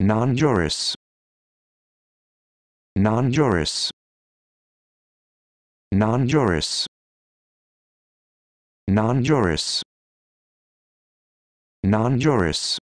non-jurors non-jurors non-jurors non-jurors non-jurors